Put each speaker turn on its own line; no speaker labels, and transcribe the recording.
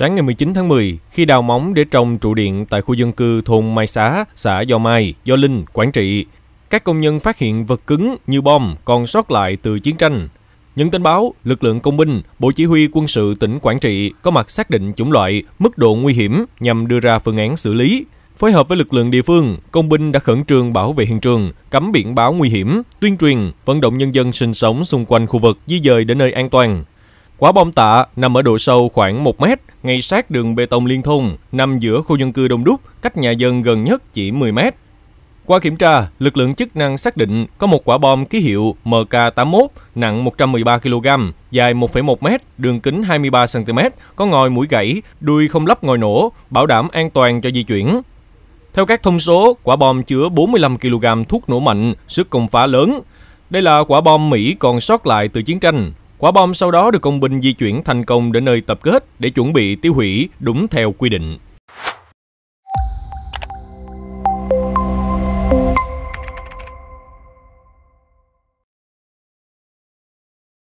Sáng ngày 19 tháng 10, khi đào móng để trồng trụ điện tại khu dân cư thôn Mai Xá, xã Do Mai, Do Linh, Quảng Trị, các công nhân phát hiện vật cứng như bom còn sót lại từ chiến tranh. Nhận tin báo, lực lượng công binh, Bộ Chỉ huy quân sự tỉnh Quảng Trị có mặt xác định chủng loại, mức độ nguy hiểm nhằm đưa ra phương án xử lý. Phối hợp với lực lượng địa phương, công binh đã khẩn trương bảo vệ hiện trường, cấm biển báo nguy hiểm, tuyên truyền, vận động nhân dân sinh sống xung quanh khu vực di dời đến nơi an toàn. Quả bom tạ nằm ở độ sâu khoảng 1 mét, ngay sát đường bê tông liên thông, nằm giữa khu dân cư đông đúc, cách nhà dân gần nhất chỉ 10 mét. Qua kiểm tra, lực lượng chức năng xác định có một quả bom ký hiệu MK81 nặng 113 kg, dài 1,1 m, đường kính 23 cm, có ngòi mũi gãy, đuôi không lắp ngòi nổ, bảo đảm an toàn cho di chuyển. Theo các thông số, quả bom chứa 45 kg thuốc nổ mạnh, sức công phá lớn. Đây là quả bom Mỹ còn sót lại từ chiến tranh, Quả bom sau đó được công binh di chuyển thành công đến nơi tập kết để chuẩn bị tiêu hủy đúng theo quy định.